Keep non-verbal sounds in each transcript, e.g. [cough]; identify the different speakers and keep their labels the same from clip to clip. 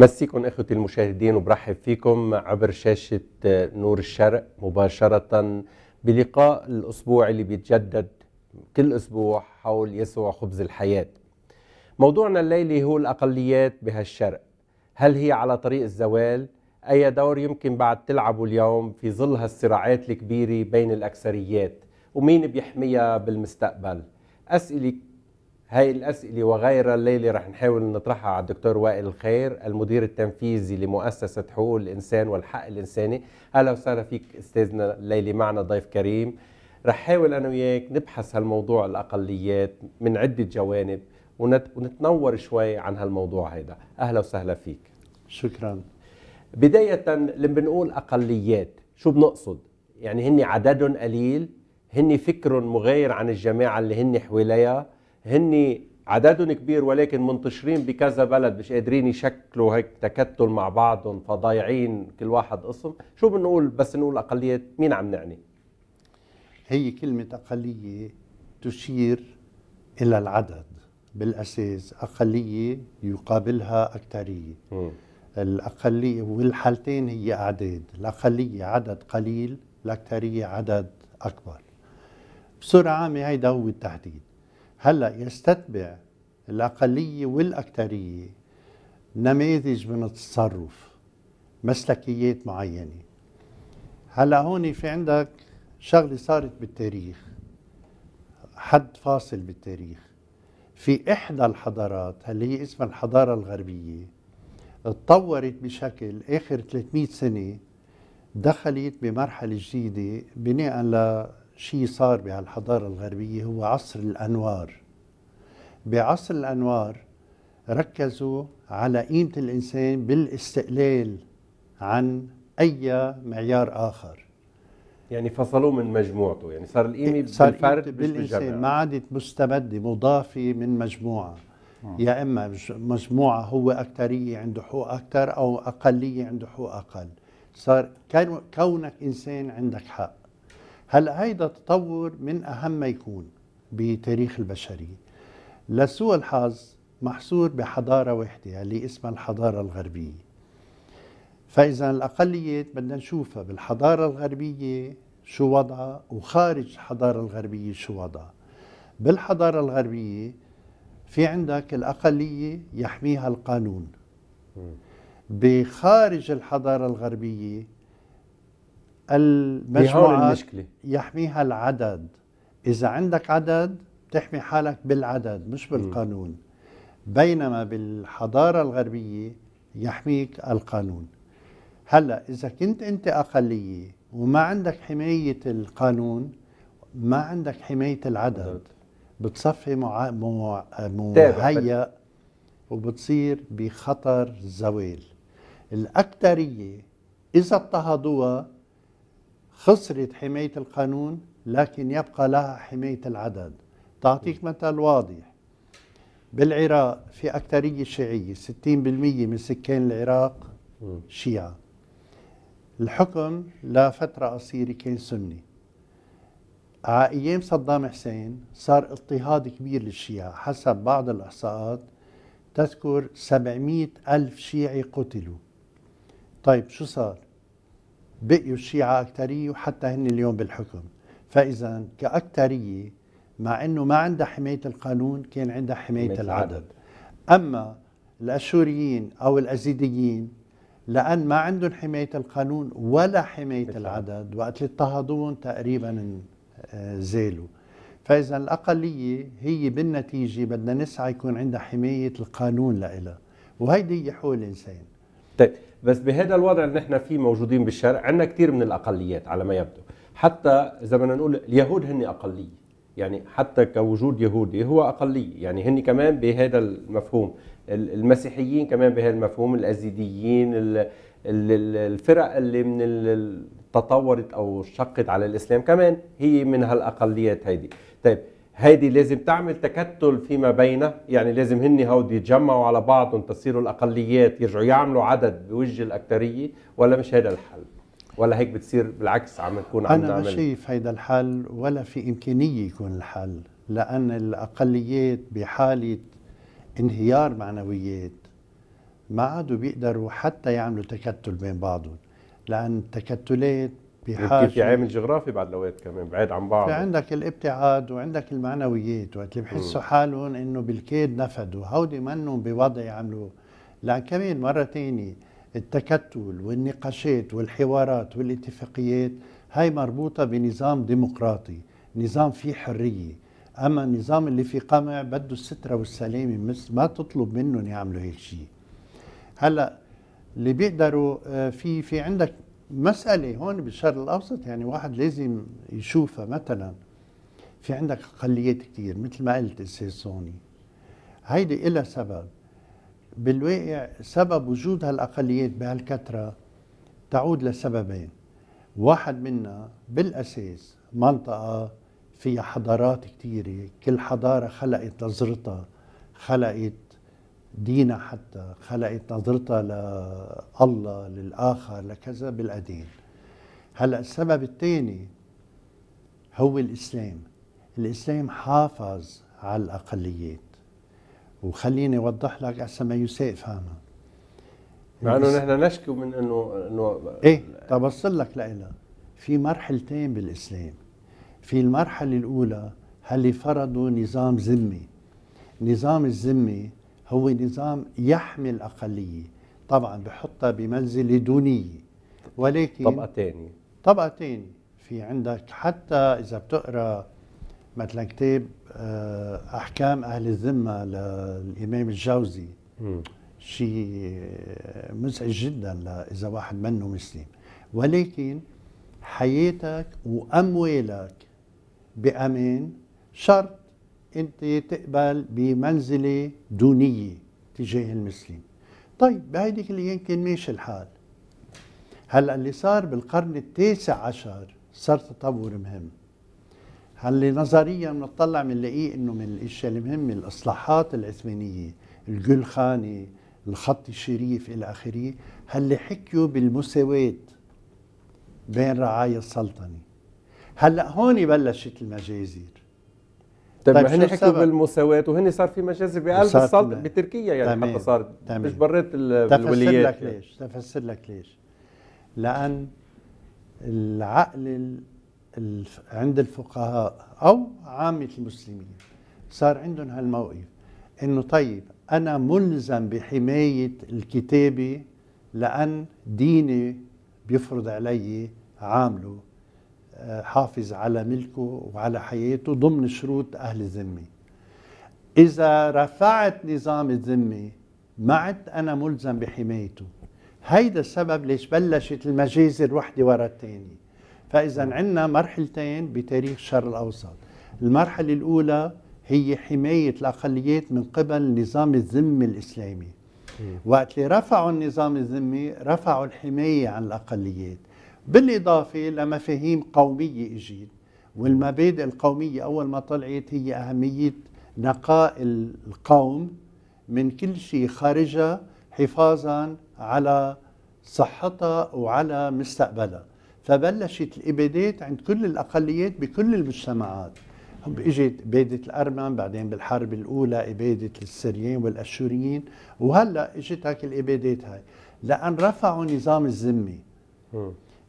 Speaker 1: مسيكم اخوتي المشاهدين وبرحب فيكم عبر شاشه آه، نور الشرق مباشره بلقاء الاسبوع اللي بيتجدد كل اسبوع حول يسوع خبز الحياه. موضوعنا الليلي هو الاقليات بهالشرق، هل هي على طريق الزوال؟ اي دور يمكن بعد تلعبه اليوم في ظل هالصراعات الكبيره بين الاكثريات؟ ومين بيحميها بالمستقبل؟ اسئله هاي الأسئلة وغيرها الليلة رح نحاول نطرحها على الدكتور وائل الخير المدير التنفيذي لمؤسسة حقوق الإنسان والحق الإنساني أهلا وسهلا فيك أستاذنا الليلة معنا ضيف كريم رح حاول أنا وياك نبحث هالموضوع الأقليات من عدة جوانب ونتنور شوي عن هالموضوع هيدا أهلا وسهلا فيك شكرا بداية لما بنقول أقليات شو بنقصد يعني هن عددهم قليل هن فكرهم مغاير عن الجماعة اللي هن حواليها هن عددهم كبير ولكن منتشرين بكذا بلد مش قادرين يشكلوا هيك تكتل مع بعضهم فضايعين كل واحد قسم شو بنقول بس نقول اقليات
Speaker 2: مين عم نعني هي كلمة أقلية تشير إلى العدد بالأساس أقلية يقابلها أكثرية الأقلية والحالتين هي أعداد الأقلية عدد قليل الأكثرية عدد أكبر بصورة عامة هيدا هو التحديد هلا يستتبع الاقليه والاكثريه نماذج من التصرف مسلكيات معينه هلا هون في عندك شغله صارت بالتاريخ حد فاصل بالتاريخ في احدى الحضارات اللي هي اسمها الحضاره الغربيه اتطورت بشكل اخر 300 سنه دخلت بمرحله جديده بناء شيء صار بهالحضارة الغربية هو عصر الأنوار بعصر الأنوار ركزوا على قيمة الإنسان بالاستقلال عن أي معيار آخر يعني فصلوه من مجموعته يعني صار القيمة صار بالفرد بالإنسان ما عادت مستمدة مضافة من مجموعة آه. يا إما مجموعة هو أكثرية عنده حقوق أكثر أو أقلية عنده حقوق أقل صار كونك إنسان عندك حق هلا هيدا تطور من اهم ما يكون بتاريخ البشريه لسوء الحظ محصور بحضاره واحده اللي اسمها الحضاره الغربيه فاذا الاقليات بدنا نشوفها بالحضاره الغربيه شو وضعها وخارج الحضاره الغربيه شو وضعها بالحضاره الغربيه في عندك الاقليه يحميها القانون بخارج الحضاره الغربيه المجموعة المشكلة يحميها العدد إذا عندك عدد تحمي حالك بالعدد مش بالقانون بينما بالحضارة الغربية يحميك القانون هلا إذا كنت أنت أقلية وما عندك حماية القانون ما عندك حماية العدد بتصفي مع... مع... مهيأ وبتصير بخطر زوال الأكثرية إذا اضطهدوها خسرت حماية القانون لكن يبقى لها حماية العدد تعطيك مثال واضح بالعراق في أكثرية شيعية 60% من سكان العراق شيعة الحكم لفترة قصيرة كان سني على أيام صدام حسين صار اضطهاد كبير للشيعة حسب بعض الإحصاءات تذكر 700 ألف شيعي قتلوا طيب شو صار بقيوا الشيعة أكترية وحتى هن اليوم بالحكم فإذا كأكترية مع أنه ما عندها حماية القانون كان عندها حماية, العدد. أما الأشوريين أو الأزيديين لأن ما عندهم حماية القانون ولا حماية بالفعل. العدد وقت اللي اضطهدوهم تقريبا آه، زالوا فإذا الأقلية هي بالنتيجة بدنا نسعى يكون عندها حماية القانون لإلها وهيدي هي حقوق الإنسان
Speaker 1: طيب بس بهذا الوضع اللي نحن فيه موجودين بالشرق عندنا كثير من الاقليات على ما يبدو حتى اذا بدنا نقول اليهود هن اقليه يعني حتى كوجود يهودي هو اقليه يعني هن كمان بهذا المفهوم المسيحيين كمان بهذا المفهوم الازيديين الفرق اللي من تطورت او شقت على الاسلام كمان هي من هالاقليات هيدي طيب هيدي لازم تعمل تكتل فيما بينها يعني لازم هن هودي يتجمعوا على بعضهم تصيروا الأقليات يرجعوا يعملوا عدد بوجه الأكترية ولا مش هذا الحل ولا هيك بتصير بالعكس عم نكون عم أنا ما شايف
Speaker 2: هيدا الحل ولا في إمكانية يكون الحل لأن الأقليات بحالة انهيار معنويات ما عادوا بيقدروا حتى يعملوا تكتل بين بعضهم لأن التكتلات بحاجه في عامل جغرافي
Speaker 1: بعد لويت كمان بعيد عن بعض في
Speaker 2: عندك الابتعاد وعندك المعنويات وقت اللي بحسوا حالهم انه بالكاد نفدوا هودي منهم بوضع يعملوا لان كمان مره ثانيه التكتل والنقاشات والحوارات والاتفاقيات هاي مربوطه بنظام ديمقراطي نظام فيه حريه اما النظام اللي في قمع بده الستره والسلامه مثل ما تطلب منهم يعملوا هيك شيء هلا اللي بيقدروا آه، في في عندك مسألة هون بالشرق الأوسط يعني واحد لازم يشوفها مثلا في عندك أقليات كثير مثل ما قلت السيسوني هيدي إلا سبب بالواقع سبب وجود هالأقليات بهالكثرة تعود لسببين واحد منا بالأساس منطقة فيها حضارات كثيرة كل حضارة خلقت نظرتها خلقت دينها حتى خلقت نظرتها لله للآخر لكذا بالأدين هلأ السبب الثاني هو الإسلام الإسلام حافظ على الأقليات وخليني أوضح لك أحسن ما يساء فهمها مع انه
Speaker 1: نحن نشكو من انه انه ايه
Speaker 2: توصل لك لإلها في مرحلتين بالاسلام في المرحله الاولى هل فرضوا نظام ذمي نظام الذمه هو نظام يحمي الأقلية طبعا بحطها بمنزلة دونية ولكن طبقة تانية طبقة تانية في عندك حتى إذا بتقرأ مثلا كتاب آه، أحكام أهل الذمة للإمام الجوزي شيء مزعج جدا إذا واحد منه مسلم ولكن حياتك وأموالك بأمان شرط انت تقبل بمنزله دونيه تجاه المسلم طيب بهيديك الايام كان ماشي الحال هلا اللي صار بالقرن التاسع عشر صار تطور مهم هل نظريا بنطلع بنلاقيه انه من الاشياء المهمه الاصلاحات العثمانيه الجلخاني الخط الشريف الى اخره هل حكيوا بالمساواه بين رعايا السلطنه هلا هون بلشت المجازر طيب, طيب، هن حكوا
Speaker 1: بالمساواه وهن صار في مجازر بقلب السلطه بتركيا يعني تمام. حتى صارت تمام. مش بريت الوليات تفسر لك ليش
Speaker 2: تفسر لك ليش لان العقل عند الفقهاء او عامه المسلمين صار عندهم هالموقف انه طيب انا ملزم بحمايه الكتابه لان ديني بيفرض علي عامله حافظ على ملكه وعلى حياته ضمن شروط أهل الذمة إذا رفعت نظام الذمة ما عدت أنا ملزم بحمايته هيدا السبب ليش بلشت المجازر وحدة ورا الثانية فإذا عندنا مرحلتين بتاريخ الشرق الأوسط المرحلة الأولى هي حماية الأقليات من قبل نظام الذمة الإسلامي وقت اللي رفعوا النظام الذمي رفعوا الحماية عن الأقليات بالإضافة لمفاهيم قومية إجيت والمبادئ القومية أول ما طلعت هي أهمية نقاء القوم من كل شيء خارجها حفاظا على صحتها وعلى مستقبلها فبلشت الإبادات عند كل الأقليات بكل المجتمعات اجت إبادة الأرمن بعدين بالحرب الأولى إبادة السريين والأشوريين وهلأ اجت هاك الإبادات هاي لأن رفعوا نظام الذمة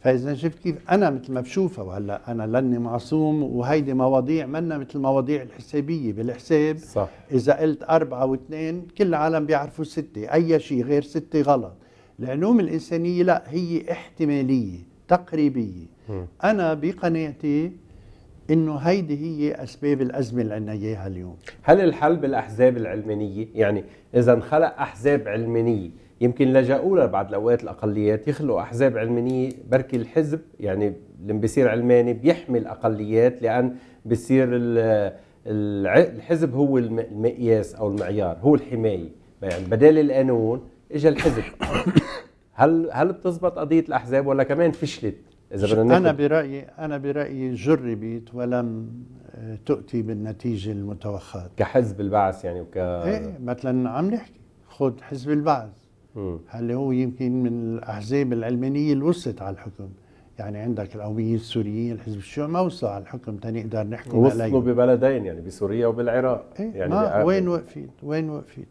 Speaker 2: فاذا شفت كيف انا مثل ما بشوفها وهلا انا لاني معصوم وهيدي مواضيع منا مثل المواضيع الحسابيه بالحساب صح. اذا قلت أربعة واثنين كل العالم بيعرفوا ستة اي شيء غير ستة غلط العلوم الانسانيه لا هي احتماليه تقريبيه م. انا بقناعتي انه هيدي هي اسباب الازمه اللي عندنا اياها اليوم
Speaker 1: هل الحل بالاحزاب العلمانيه يعني اذا انخلق احزاب علمانيه يمكن لجأوا لبعض الأوقات الأقليات يخلقوا أحزاب علمانية بركي الحزب يعني اللي بيصير علماني بيحمي الأقليات لأن بيصير الحزب هو المقياس أو المعيار هو الحماية يعني بدال القانون اجى الحزب [coughs] هل هل بتزبط قضية الأحزاب ولا كمان فشلت؟ إذا بدنا أنا
Speaker 2: برأيي أنا برأيي جربت ولم آه، تؤتي بالنتيجة المتوخاه كحزب البعث يعني وك إيه مثلا عم نحكي خذ حزب البعث هل هو يمكن من الاحزاب العلمانيه اللي وصلت على الحكم يعني عندك القوميين السوريين الحزب الشيوعي ما وصل على الحكم تنقدر نحكم وصلوا
Speaker 1: ببلدين يعني بسوريا وبالعراق إيه يعني ما وين
Speaker 2: وقفت وين وقفت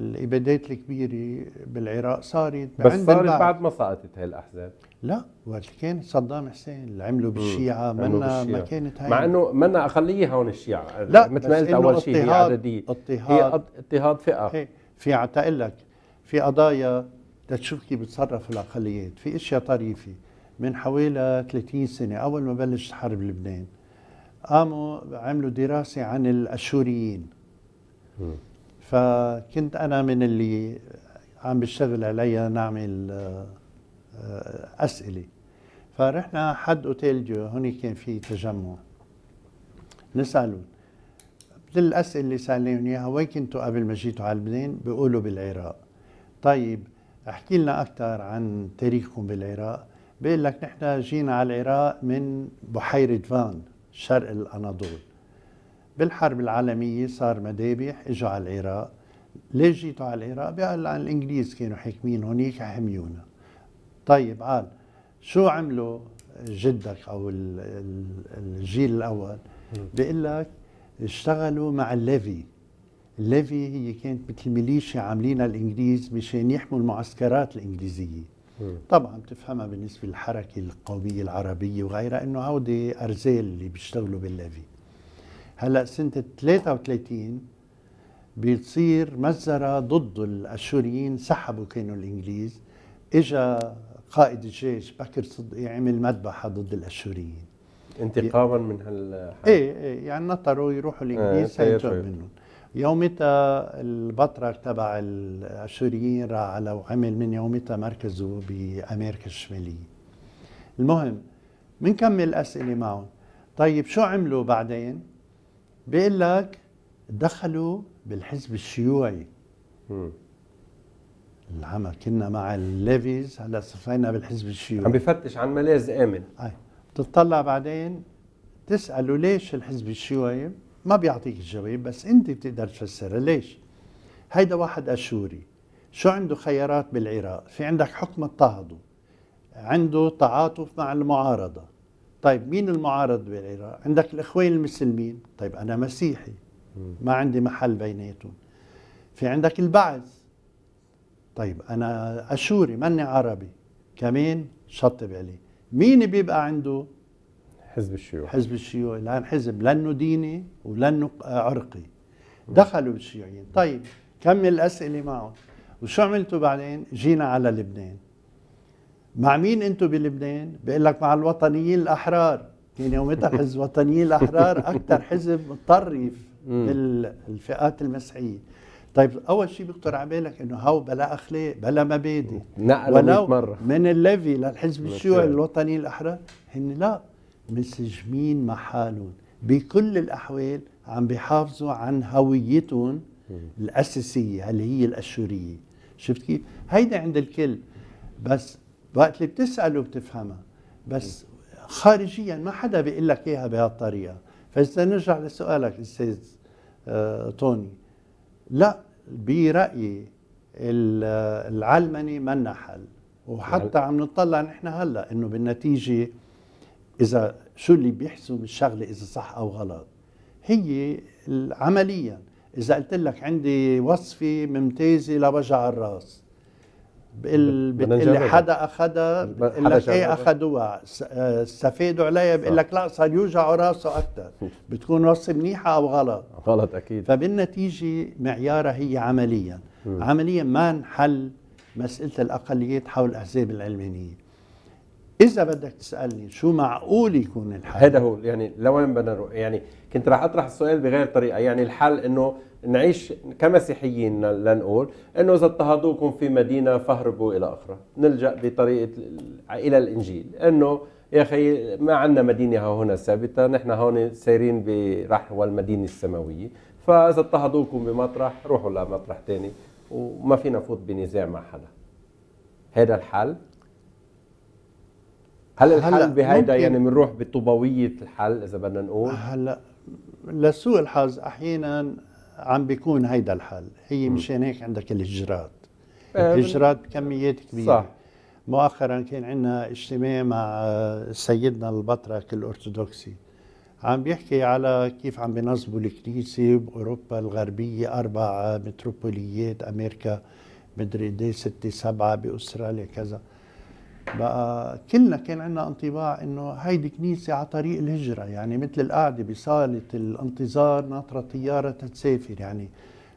Speaker 2: الابادات الكبيره بالعراق صارت بس صارت بعد
Speaker 1: ما سقطت هاي الاحزاب
Speaker 2: لا وقت كان صدام حسين اللي عمله بالشيعه منا ما كانت هاي مع انه منا اقليه هون الشيعه لا مثل ما قلت اول شيء هي عدديه اضطهاد هي اضطهاد فئه هي. إيه. في عتقل لك في قضايا تشوف كيف بتصرف الأقليات في أشياء طريفة من حوالي 30 سنة أول ما بلشت حرب لبنان قاموا عملوا دراسة عن الأشوريين فكنت أنا من اللي عم بشتغل عليها نعمل آه، أسئلة فرحنا حد أوتيل جو هوني كان في تجمع نسأله مثل الاسئله اللي سألوني إياها وين كنتوا قبل ما جيتوا على لبنان؟ بيقولوا بالعراق. طيب احكي لنا أكثر عن تاريخكم بالعراق. بيقول لك نحن جينا على العراق من بحيرة فان شرق الأناضول. بالحرب العالمية صار مذابح اجوا على العراق. ليش جيتوا على العراق؟ بيقول عن الإنجليز كانوا حاكمين هونيك حميونا. طيب قال شو عملوا جدك أو الجيل الأول؟ بيقول لك اشتغلوا مع الليفي الليفي هي كانت مثل ميليشيا عاملينها الانجليز مشان يحموا المعسكرات الانجليزيه طبعا بتفهمها بالنسبه للحركه القوميه العربيه وغيرها انه هودي ارزال اللي بيشتغلوا بالليفي هلا سنه 33 بتصير مزرة ضد الأشوريين سحبوا كانوا الإنجليز إجا قائد الجيش بكر صدقي عمل مذبحة ضد الأشوريين انتقاما من هال ايه ايه يعني نطروا يروحوا الانجليز آه سيطروا منهم يومتها البطرك تبع السوريين راح على وعمل من يومتها مركزه بامريكا الشماليه المهم بنكمل اسئله معهم طيب شو عملوا بعدين بيقول لك دخلوا بالحزب الشيوعي م. العمى كنا مع الليفيز هلا صفينا بالحزب الشيوعي عم بفتش
Speaker 1: عن ملاذ امن
Speaker 2: أي. تطلع بعدين تسأله ليش الحزب الشيوعي ما بيعطيك الجواب بس انت بتقدر تفسرها ليش هيدا واحد اشوري شو عنده خيارات بالعراق في عندك حكم اضطهدوا عنده تعاطف مع المعارضه طيب مين المعارض بالعراق عندك الاخوين المسلمين طيب انا مسيحي ما عندي محل بيناتهم في عندك البعث طيب انا اشوري ماني عربي كمان شطب عليه مين بيبقى عنده حزب الشيوعي حزب الشيوعي الان حزب لانه ديني ولانه عرقي دخلوا بالشيوعيين طيب كمل الاسئله معهم وشو عملتوا بعدين جينا على لبنان مع مين انتم بلبنان بيقول لك مع الوطنيين الاحرار كان يعني يومتها [laughs] حزب الوطنيين الاحرار اكثر حزب متطرف بالفئات المسيحيه طيب اول شيء بيخطر على بالك انه هو بلا اخلاق بلا مبادئ نقلوا ولو مرة. من الليفي للحزب الشيوعي الوطني الاحرار هن لا منسجمين مع حالهم بكل الاحوال عم بيحافظوا عن هويتهم الاساسيه اللي هي الاشوريه شفت كيف؟ هيدا عند الكل بس وقت اللي بتساله بتفهمها بس خارجيا ما حدا بيقول لك اياها بهالطريقه فاذا نرجع لسؤالك استاذ آه، توني لا برأيي العلمني منا حل وحتى يعني- عم نطلع نحن هلا انه بالنتيجه اذا شو اللي بيحسم الشغله اذا صح او غلط هي عمليا اذا قلت لك عندي وصفه ممتازه لوجع الراس اللي حدا اخذها بقول لك ايه اخذوها استفادوا آه، عليها بقول لك لا صار يوجعوا راسه اكثر بتكون وصفه منيحه او غلط غلط اكيد فبالنتيجه معيارها هي عمليا م. عمليا ما انحل مساله الاقليات حول الاحزاب العلمانيه اذا بدك تسالني شو معقول يكون الحل هذا هو يعني لوين بدنا نروح يعني كنت راح اطرح السؤال بغير
Speaker 1: طريقه يعني الحل انه نعيش كمسيحيين لنقول انه اذا اضطهدوكم في مدينه فهربوا الى اخرى نلجا بطريقه الى الانجيل انه يا اخي ما عندنا مدينه ها هنا ثابته نحن هون سايرين برح والمدينه السماويه فاذا اضطهدوكم بمطرح روحوا لمطرح ثاني وما فينا نفوت بنزاع مع حدا هذا الحل هل الحل بهيدا يعني
Speaker 2: بنروح بطوبويه الحل اذا بدنا نقول هلا لسوء الحظ احيانا عم بيكون هيدا الحل هي مشان هيك عندك الهجرات
Speaker 1: آه، الهجرات
Speaker 2: بكميات كبيره صح. مؤخرا كان عندنا اجتماع مع سيدنا البطرك الارثوذكسي عم بيحكي على كيف عم بينظموا الكنيسه باوروبا الغربيه اربع متروبوليات امريكا مدري ايه ستة سبعة باستراليا كذا بقى كلنا كان عندنا انطباع انه هيدي كنيسه على طريق الهجره يعني مثل القاعده بصاله الانتظار ناطره طياره تسافر يعني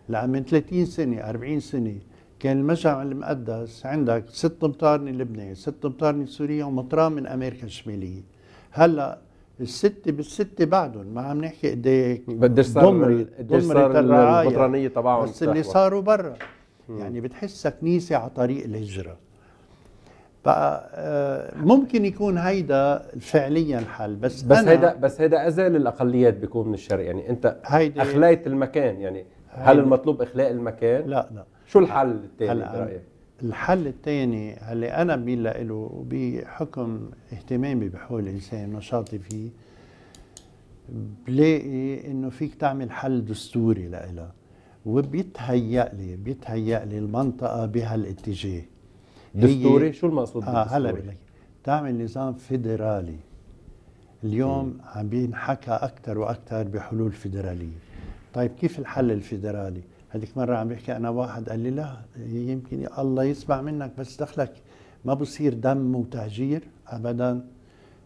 Speaker 2: من 30 سنه 40 سنه كان المجمع المقدس عندك ست امتار من لبنان ست امتار من سوريا ومطران من امريكا الشماليه هلا الستة بالستة بعدهم ما عم نحكي قد ايه قديش صار قديش صار البطرانية تبعهم بس اللي صاروا برا يعني بتحسها كنيسة على طريق الهجرة بقى آه، ممكن يكون هيدا فعليا حل بس بس هيدا
Speaker 1: بس هيدا ازال الاقليات بيكون من الشرق يعني انت اخليت المكان يعني هل المطلوب اخلاء المكان؟ لا لا شو الحل الثاني برايك؟
Speaker 2: الحل الثاني اللي انا بميل له بحكم اهتمامي بحقوق الانسان ونشاطي فيه بلاقي انه فيك تعمل حل دستوري لها وبيتهيأ لي بيتهيأ لي المنطقه بهالاتجاه
Speaker 1: دستوري شو المقصود آه هلا بقول لك
Speaker 2: تعمل نظام فيدرالي اليوم عم بينحكى اكثر واكثر بحلول فيدراليه طيب كيف الحل الفيدرالي هذيك مره عم بيحكي انا واحد قال لي لا يمكن الله يسمع منك بس دخلك ما بصير دم وتهجير ابدا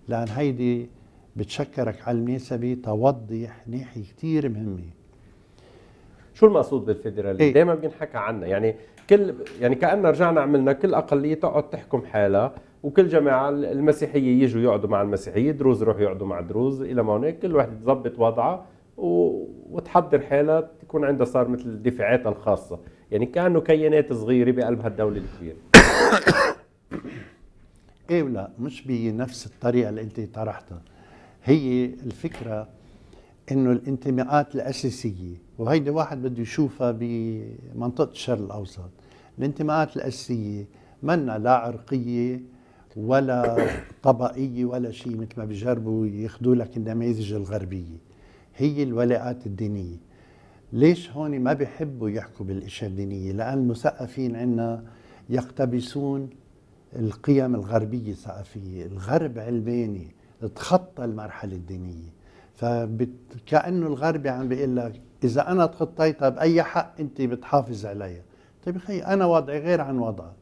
Speaker 2: لان هيدي بتشكرك على المناسبه توضح ناحيه كثير مهمه
Speaker 1: شو المقصود بالفيدرالي؟ إيه؟ دائما بينحكى عنها يعني كل يعني كأننا رجعنا عملنا كل أقلية تقعد تحكم حالها وكل جماعة المسيحية يجوا يقعدوا مع المسيحية دروز يروحوا يقعدوا مع دروز إلى ما هناك كل واحد تظبط وضعها وتحضر حالها تكون عندها صار مثل دفاعاتها الخاصة يعني كأنه كيانات صغيرة بقلب هالدولة الكبيرة
Speaker 2: [coughs] ايه لا مش بنفس الطريقه اللي انت طرحتها هي الفكره انه الانتماءات الاساسيه وهيدي واحد بده يشوفها بمنطقه الشرق الاوسط الانتماءات الأساسية منا لا عرقية ولا طبقية ولا شيء مثل ما بيجربوا ياخذوا لك النماذج الغربية هي الولاءات الدينية ليش هون ما بيحبوا يحكوا بالاشياء الدينية لأن المثقفين عندنا يقتبسون القيم الغربية الثقافية الغرب علماني تخطى المرحلة الدينية فكأنه الغربي عم بيقول لك إذا أنا تخطيتها بأي حق أنت بتحافظ عليها طيب يا اخي انا وضعي غير عن وضعك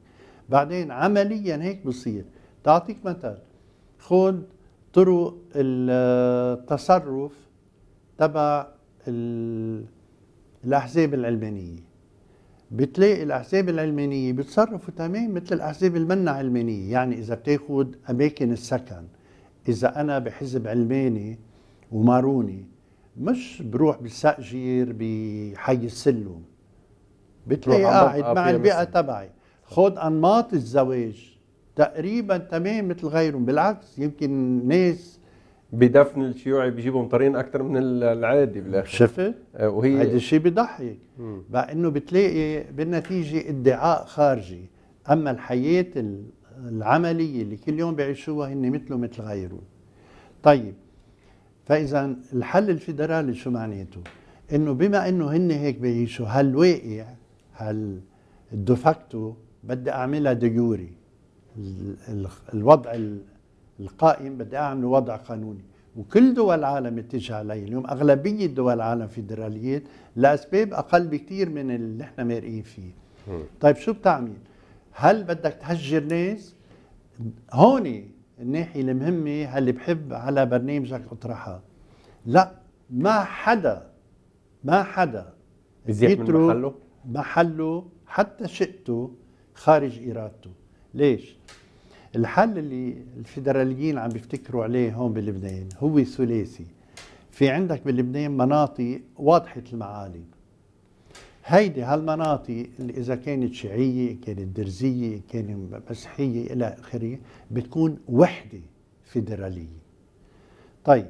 Speaker 2: بعدين عمليا هيك بصير تعطيك مثل خذ طرق التصرف تبع الاحزاب العلمانيه بتلاقي الاحزاب العلمانيه بتصرفوا تمام مثل الاحزاب المنا علمانيه يعني اذا بتاخذ اماكن السكن اذا انا بحزب علماني وماروني مش بروح بستاجر بحي السلم بتلاقي إيه، آه، قاعد مع البيئه تبعي خد انماط الزواج تقريبا تمام مثل غيرهم بالعكس يمكن ناس بدفن الشيوعي بيجيبهم طريين اكثر من العادي بالاخر شفت
Speaker 1: آه، وهي هذا الشيء
Speaker 2: بيضحك مع انه بتلاقي بالنتيجه ادعاء خارجي اما الحياه العمليه اللي كل يوم بيعيشوها هن مثله مثل غيرهم طيب فاذا الحل الفيدرالي شو معناته انه بما انه هن هيك بيعيشوا هالواقع هالدوفاكتو بدي اعملها ديوري الوضع القائم بدي اعمله وضع قانوني وكل دول العالم اتجه عليه اليوم اغلبيه دول العالم فيدراليات لاسباب اقل بكثير من اللي احنا مارقين فيه طيب شو بتعمل هل بدك تهجر ناس هون الناحيه المهمه هل بحب على برنامجك اطرحها لا ما حدا ما حدا بيترك محله محله حتى شئته خارج إرادته ليش؟ الحل اللي الفيدراليين عم بيفتكروا عليه هون بلبنان هو ثلاثي في عندك بلبنان مناطق واضحة المعالم هيدي هالمناطق اللي إذا كانت شيعية كانت درزية كانت مسيحية إلى آخره بتكون وحدة فيدرالية طيب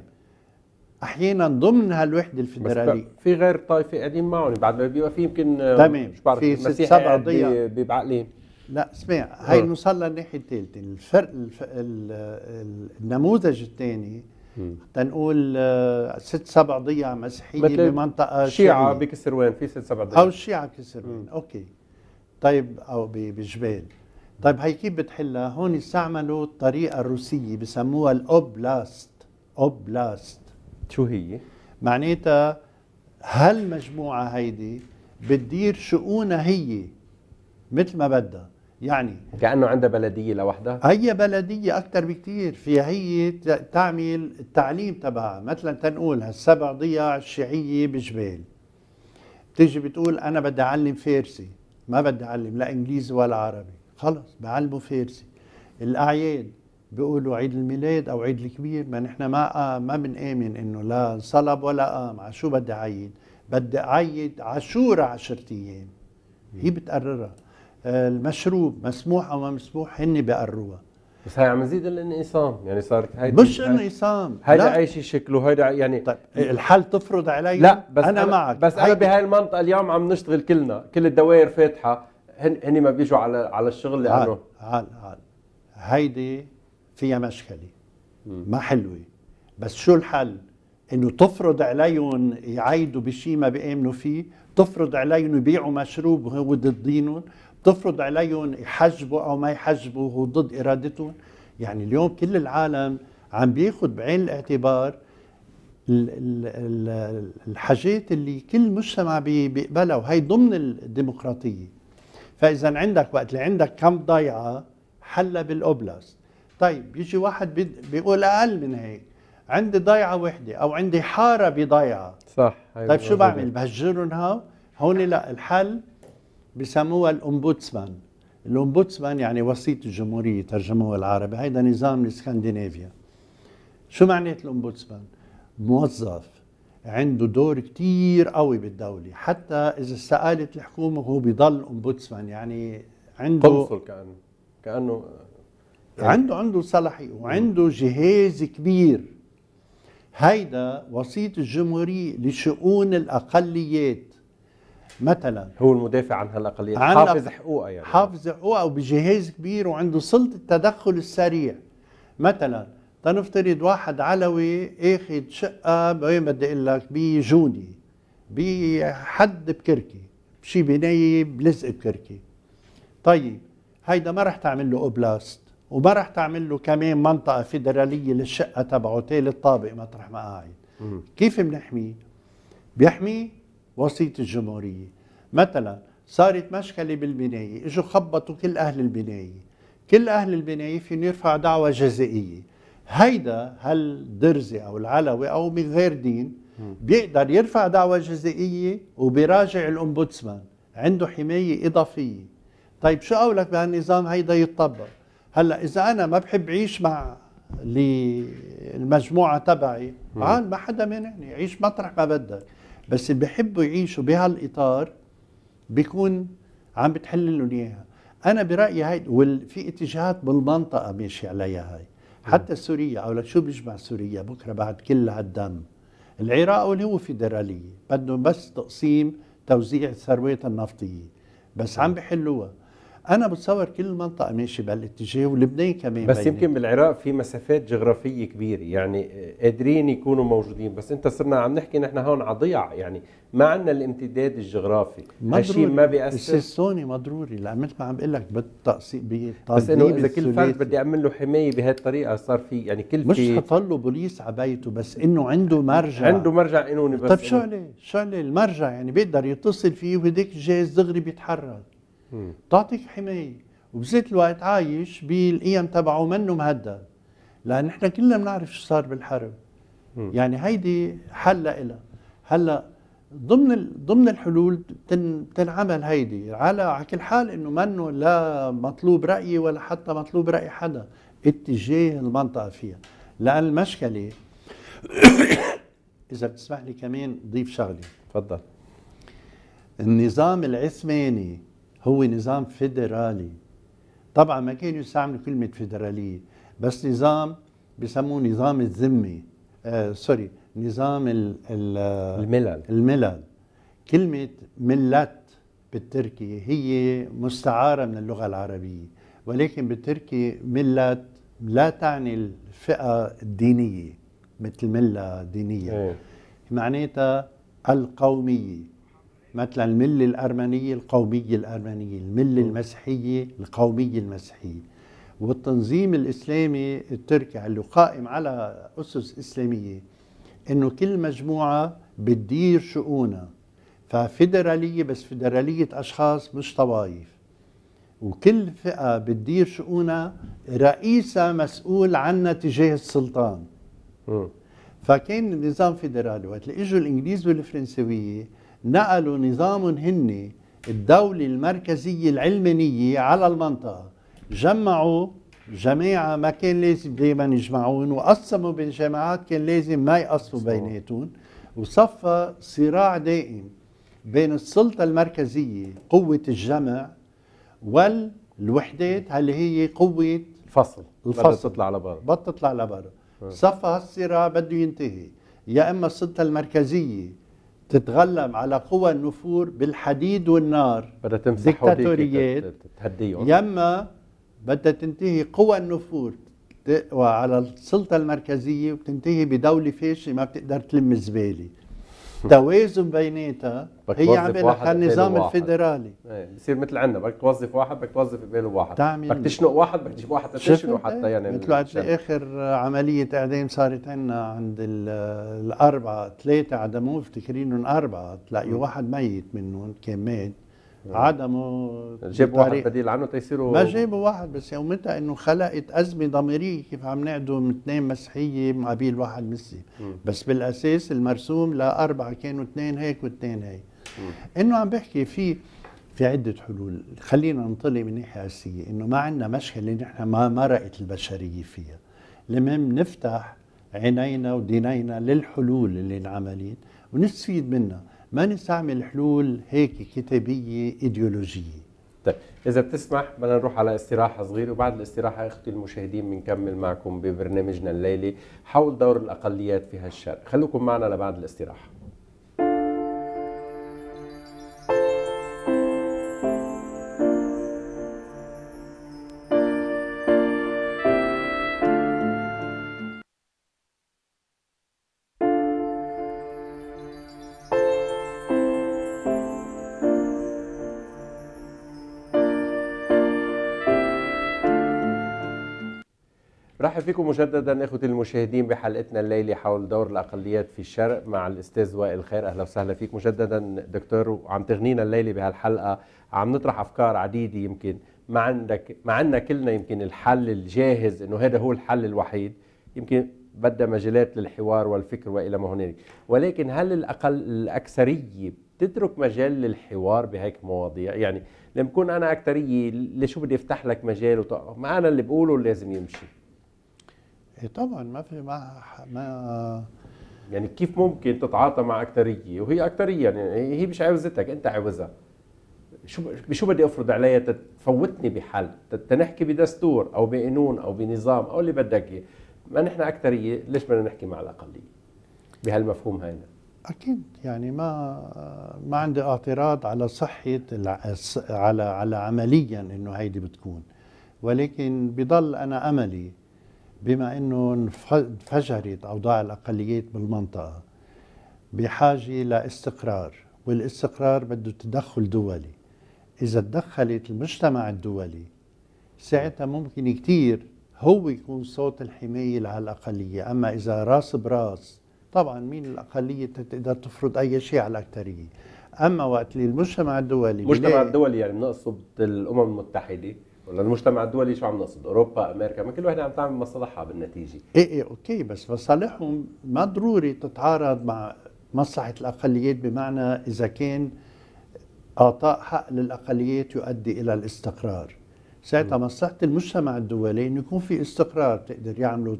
Speaker 2: احيانا ضمن هالوحده الفدراليه في غير
Speaker 1: طائفه قاعدين معهم بعد ما بيبقى في يمكن آه، تمام مش بعرف في ست سبع قضايا بيبقى
Speaker 2: لا اسمع هاي آه. نوصل للناحيه الثالثه الفرق الف... النموذج الثاني تنقول آه، ست سبع ضيع مسيحيه بمنطقه شيعة بكسروان في ست سبع ضيع او الشيعة كسروان اوكي طيب او بجبال طيب هي كيف بتحلها؟ هون استعملوا الطريقه الروسيه بسموها الاوبلاست اوبلاست شو هي؟ معناتها هالمجموعة هيدي بتدير شؤونها هي مثل ما بدها يعني كأنه عندها بلدية لوحدها؟ هي بلدية أكثر بكثير في هي تعمل التعليم تبعها مثلا تنقول هالسبع ضياع الشيعية بجبال بتيجي بتقول أنا بدي أعلم فارسي ما بدي أعلم لا إنجليزي ولا عربي خلص بعلمه فارسي الأعياد بيقولوا عيد الميلاد او عيد الكبير ما نحن ما آه، ما بنآمن انه لا صلب ولا قام آه، على شو بدي اعيد؟ بدي اعيد عاشوره عشرة ايام هي بتقررها آه، المشروب مسموح او ما مسموح هن بيقروها بس هي عم نزيد
Speaker 1: الانقسام يعني صارت هيدي مش
Speaker 2: انقسام هيدا اي شيء شكله هيدا يعني طيب الحل تفرض علي لا بس انا, معك بس انا
Speaker 1: بهاي المنطقه اليوم عم نشتغل كلنا كل الدوائر فاتحه هن هن ما بيجوا على
Speaker 2: على الشغل لانه عال عال عال هيدي فيها مشكله ما حلوه بس شو الحل انه تفرض عليهم يعيدوا بشيء ما بيامنوا فيه تفرض عليهم يبيعوا مشروب هو ضد دينهم تفرض عليهم يحجبوا او ما يحجبوا هو ضد ارادتهم يعني اليوم كل العالم عم بياخذ بعين الاعتبار الحاجات اللي كل مجتمع بيقبلها وهي ضمن الديمقراطيه فاذا عندك وقت اللي عندك كم ضيعه حلها بالاوبلاست طيب يجي واحد بيقول اقل من هيك عندي ضيعه وحده او عندي حاره بضيعه صح طيب شو بعمل بهجرهم هاو هون لا الحل بسموها الامبوتسمان الامبوتسمان يعني وسيط الجمهوريه ترجموها العربي هيدا نظام الاسكندنافيا شو معنات الامبوتسمان موظف عنده دور كتير قوي بالدولة حتى إذا استقالت الحكومة هو بضل أمبوتسمان يعني عنده قنصل كأنه كأنه إيه. عنده عنده صلاحية وعنده جهاز كبير هيدا وسيط الجمهورية لشؤون الأقليات مثلا هو المدافع عن هالاقليات عن حافظ حقوقها يعني حافظ حقوقها وبجهاز كبير وعنده سلطه التدخل السريع مثلا تنفترض واحد علوي اخذ شقه بدي اقول لك بجوني بحد بكركي بشي بنايه بلزق بكركي طيب هيدا ما رح تعمل له اوبلاست وما رح تعمل له كمان منطقه فيدراليه للشقه تبعه ثالث طابق مطرح ما قاعد كيف بنحميه؟ بيحميه وصيه الجمهوريه مثلا صارت مشكله بالبنايه اجوا خبطوا كل اهل البنايه كل اهل البنايه في يرفعوا دعوه جزائيه هيدا هالدرزي او العلوي او من غير دين بيقدر يرفع دعوه جزائيه وبيراجع الامبودسمان عنده حمايه اضافيه طيب شو قولك بهالنظام هيدا يتطبق هلا اذا انا ما بحب اعيش مع المجموعه تبعي تعال آه، ما حدا مانعني عيش مطرح ما بدك بس اللي بحبوا يعيشوا بهالاطار بيكون عم بتحل لهم اياها انا برايي هاي وفي اتجاهات بالمنطقه ماشي عليها هاي حتى سوريا او لك شو بيجمع سوريا بكره بعد كل هالدم العراق واللي هو فيدراليه بدهم بس تقسيم توزيع الثروات النفطيه بس عم بحلوها انا بتصور كل المنطقه ماشيه بهالاتجاه ولبنان كمان بس بيني. يمكن
Speaker 1: بالعراق في مسافات جغرافيه كبيره يعني قادرين يكونوا موجودين بس انت صرنا عم نحكي نحن هون عضيع يعني ما عندنا الامتداد الجغرافي هالشيء ما بياثر
Speaker 2: ما مضروري لا مثل ما عم بقول لك بالتقسيم بس انه اذا كل فرد
Speaker 1: بدي اعمل له حمايه بهالطريقه صار في يعني كل مش حطلو
Speaker 2: له بوليس على بيته بس انه عنده مرجع عنده مرجع قانوني طيب بس طيب شو عليه؟ شو عليه؟ المرجع يعني بيقدر يتصل فيه وهديك جاي الزغري بيتحرك بتعطيك حمايه وبذات الوقت عايش بالقيم تبعه منه مهدد لان نحن كلنا بنعرف شو صار بالحرب م. يعني هيدي حل إلها هلا ضمن ضمن الحلول بتنعمل هيدي على على كل حال انه منه لا مطلوب رايي ولا حتى مطلوب راي حدا اتجاه المنطقه فيها لان المشكله [coughs] اذا بتسمح لي كمان ضيف شغله تفضل النظام العثماني هو نظام فيدرالي طبعا ما كانوا يستعملوا كلمة فيدرالية بس نظام بسموه نظام الذمة آه سوري نظام الـ الـ الملل الملل كلمة ملت بالتركي هي مستعارة من اللغة العربية ولكن بالتركي ملت لا تعني الفئة الدينية مثل ملة دينية إيه. معناتها القومية مثلا الملة الأرمنية القومية الأرمنية الملة المسيحية القومية المسيحية والتنظيم الإسلامي التركي اللي قائم على أسس إسلامية إنه كل مجموعة بتدير شؤونها ففيدرالية بس فيدرالية أشخاص مش طوائف وكل فئة بتدير شؤونها رئيسها مسؤول عنها تجاه السلطان م. فكان النظام فيدرالي وقت اللي اجوا الانجليز والفرنسويه نقلوا نظام هن الدولة المركزية العلمانية على المنطقة جمعوا جماعة ما كان لازم دائما يجمعون وقسموا بالجامعات كان لازم ما يقسموا بيناتهم وصفى صراع دائم بين السلطة المركزية قوة الجمع والوحدات اللي هي قوة الفصل الفصل بطل تطلع لبرا بطل تطلع لبرا صفى هالصراع بده ينتهي يا اما السلطة المركزية تتغلم على قوى النفور بالحديد والنار بدها تمسحوا ديكتاتوريات تهديهم يما بدها تنتهي قوى النفور تقوى على السلطة المركزية وبتنتهي بدولة فاشلة ما بتقدر تلم زبالة توازن بيناتها هي عم لها النظام الفيدرالي
Speaker 1: ايه بصير مثل عندنا بدك توظف واحد بدك توظف بباله واحد بدك تشنق واحد بدك تجيب واحد تشنقه حتى يعني إيه، مثل
Speaker 2: اخر عمليه اعدام صارت عندنا عند الاربعه ثلاثه عدموه مفتكرينهم اربعه تلاقي واحد ميت منهم كان مات عدمه نعم. يعني جاب واحد بديل عنه تيصيروا ما جابوا واحد بس يومتها انه خلقت ازمه ضميريه كيف عم نعدوا من اثنين مسيحيه مقابل واحد مسيحي بس بالاساس المرسوم لاربعه كانوا اثنين هيك واثنين هيك انه عم بحكي في في عدة حلول خلينا ننطلق من ناحية أساسية إنه ما عندنا مشكلة نحن ما مرقت البشرية فيها المهم نفتح عينينا ودينينا للحلول اللي انعملت ونستفيد منها ما نستعمل حلول هيك كتابية ايديولوجية طيب إذا بتسمح بدنا
Speaker 1: نروح على استراحة صغيرة وبعد الاستراحة أختي المشاهدين بنكمل معكم ببرنامجنا الليلي حول دور الأقليات في هالشرق خلوكم معنا لبعد الاستراحة نرحب فيكم مجددا اخوتي المشاهدين بحلقتنا الليله حول دور الاقليات في الشرق مع الاستاذ وائل خير اهلا وسهلا فيك مجددا دكتور وعم تغنينا الليله بهالحلقه عم نطرح افكار عديده يمكن ما عندك ما عندنا كلنا يمكن الحل الجاهز انه هذا هو الحل الوحيد يمكن بدها مجالات للحوار والفكر والى ما هنالك ولكن هل الاقل الاكثريه بتترك مجال للحوار بهيك مواضيع يعني لما اكون انا اكثريه لشو بدي افتح لك مجال وط... ما انا اللي بقوله لازم يمشي
Speaker 2: إيه طبعا ما في ما ما
Speaker 1: يعني كيف ممكن تتعاطى مع اكثريه وهي اكثريه يعني هي مش عاوزتك انت عاوزها شو بشو بدي افرض عليها تفوتني بحل تنحكي بدستور او بقانون او بنظام او اللي بدك اياه ما نحن اكثريه ليش بدنا نحكي مع الاقليه بهالمفهوم هذا
Speaker 2: اكيد يعني ما ما عندي اعتراض على صحه على على عمليا انه هيدي بتكون ولكن بضل انا املي بما انه انفجرت اوضاع الاقليات بالمنطقه بحاجه لاستقرار والاستقرار بده تدخل دولي اذا تدخلت المجتمع الدولي ساعتها ممكن كثير هو يكون صوت الحمايه على الاقليه اما اذا راس براس طبعا مين الاقليه تقدر تفرض اي شيء على الاكثريه اما وقت المجتمع الدولي المجتمع الدولي
Speaker 1: يعني نقصد الامم المتحده ولا المجتمع الدولي شو عم نقصد اوروبا امريكا ما كل وحده عم تعمل مصالحها بالنتيجه
Speaker 2: ايه ايه اوكي بس مصالحهم ما ضروري تتعارض مع مصلحه الاقليات بمعنى اذا كان اعطاء حق للاقليات يؤدي الى الاستقرار ساعتها مصلحه المجتمع الدولي انه يكون في استقرار تقدر يعملوا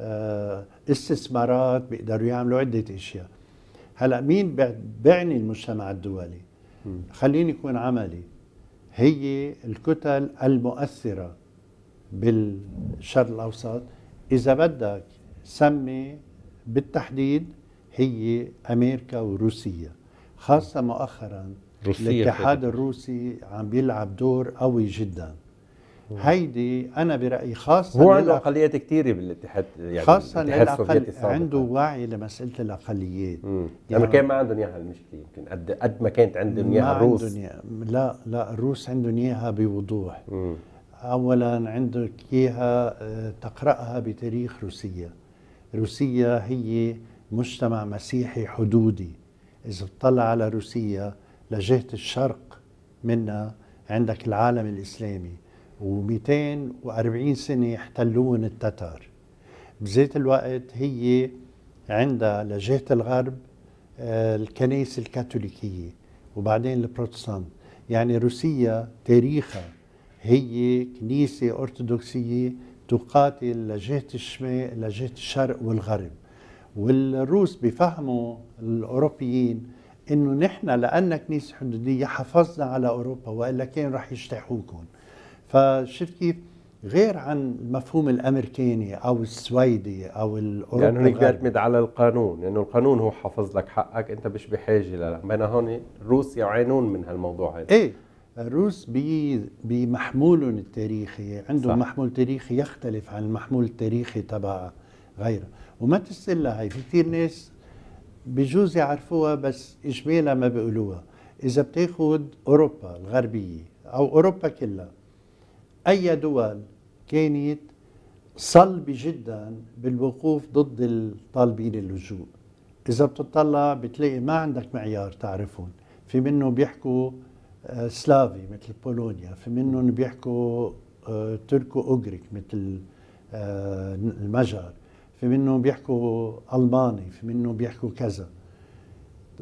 Speaker 2: آه، استثمارات بيقدروا يعملوا عده اشياء هلا مين بيعني المجتمع الدولي خليني اكون عملي هي الكتل المؤثرة بالشرق الأوسط إذا بدك سمي بالتحديد هي أمريكا وروسيا خاصة مؤخرا الاتحاد الروسي عم بيلعب دور قوي جدا هيدي انا برايي خاصه هو عنده
Speaker 1: اقليات كثيره بالاتحاد يعني خاصه الاتحاد عنده
Speaker 2: وعي لمساله الاقليات يعني كان
Speaker 1: ما عندهم اياها المشكله يمكن قد قد ما كانت عندهم اياها الروس عندهم
Speaker 2: لا لا الروس عندهم اياها بوضوح مم. اولا عندك اياها آه، تقراها بتاريخ روسيا روسيا هي مجتمع مسيحي حدودي اذا بتطلع على روسيا لجهه الشرق منها عندك العالم الاسلامي و240 سنة يحتلون التتار بذات الوقت هي عندها لجهة الغرب آه، الكنيسة الكاثوليكية وبعدين البروتستانت يعني روسيا تاريخها هي كنيسة أرثوذكسية تقاتل لجهة الشمال لجهة الشرق والغرب والروس بفهموا الأوروبيين انه نحن لان كنيسه حدوديه حافظنا على اوروبا والا كان رح يجتاحوكم فشفت كيف غير عن المفهوم الامريكاني او السويدي او الاوروبي
Speaker 1: لانه يعني هيك بيعتمد على القانون لانه يعني القانون هو حافظ لك حقك انت مش بحاجه له بينما هون روسيا يعانون من هالموضوع هذا
Speaker 2: ايه الروس بمحمولهم التاريخي عندهم محمول تاريخي يختلف عن المحمول التاريخي تبع غيره وما تستلها هي في كثير ناس بجوز يعرفوها بس اجمالا ما بيقولوها اذا بتاخذ اوروبا الغربيه او اوروبا كلها أي دول كانت صلبة جدا بالوقوف ضد الطالبين اللجوء إذا بتطلع بتلاقي ما عندك معيار تعرفهم في منهم بيحكوا آه، سلافي مثل بولونيا في منهم بيحكوا آه، تركو أوغريك مثل آه، المجر في منهم بيحكوا ألماني في منهم بيحكوا كذا